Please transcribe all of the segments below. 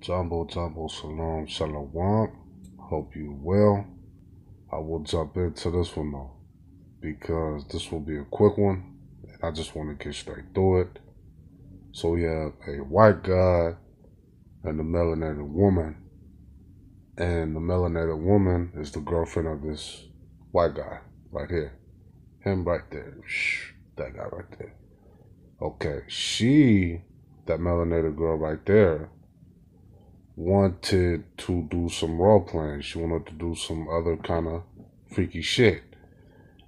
Jumbo Jumbo Salam Shalom. Hope you well. I will jump into this one though, because this will be a quick one, and I just want to get straight through it. So we have a white guy and a melanated woman, and the melanated woman is the girlfriend of this white guy right here, him right there, Shh, that guy right there. Okay, she, that melanated girl right there, wanted to do some role playing. She wanted to do some other kind of freaky shit.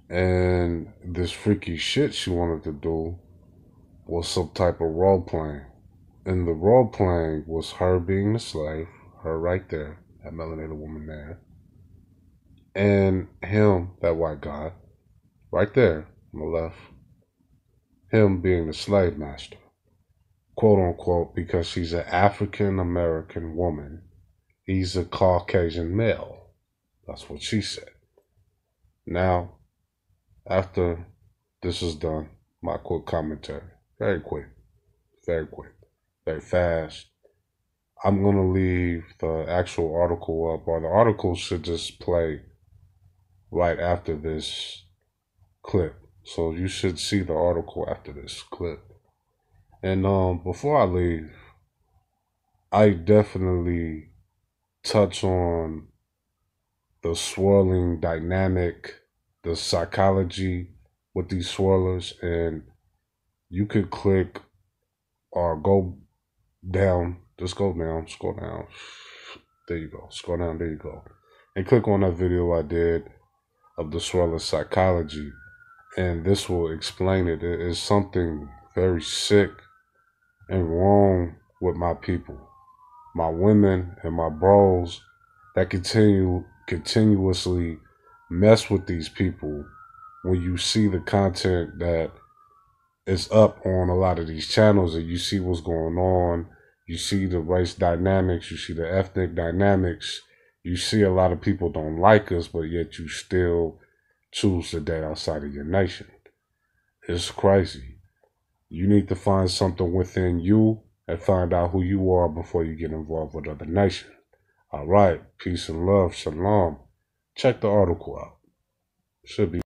And this freaky shit she wanted to do was some type of role playing. And the role playing was her being the slave, her right there, that melanated woman there, and him, that white guy, right there on the left, him being the slave master quote unquote, because she's an African American woman. He's a Caucasian male. That's what she said. Now, after this is done, my quick commentary. Very quick. Very quick. Very fast. I'm going to leave the actual article up, or the article should just play right after this clip. So you should see the article after this clip. And um, before I leave, I definitely touch on the swirling dynamic, the psychology with these swirlers, and you could click or go down. Just go down, scroll down. There you go. Scroll down. There you go. And click on that video I did of the swirler psychology, and this will explain it. It is something very sick and wrong with my people, my women, and my bros that continue continuously mess with these people when you see the content that is up on a lot of these channels and you see what's going on you see the race dynamics you see the ethnic dynamics you see a lot of people don't like us but yet you still choose to date outside of your nation it's crazy you need to find something within you and find out who you are before you get involved with other nations. All right. Peace and love. Shalom. Check the article out. Should be.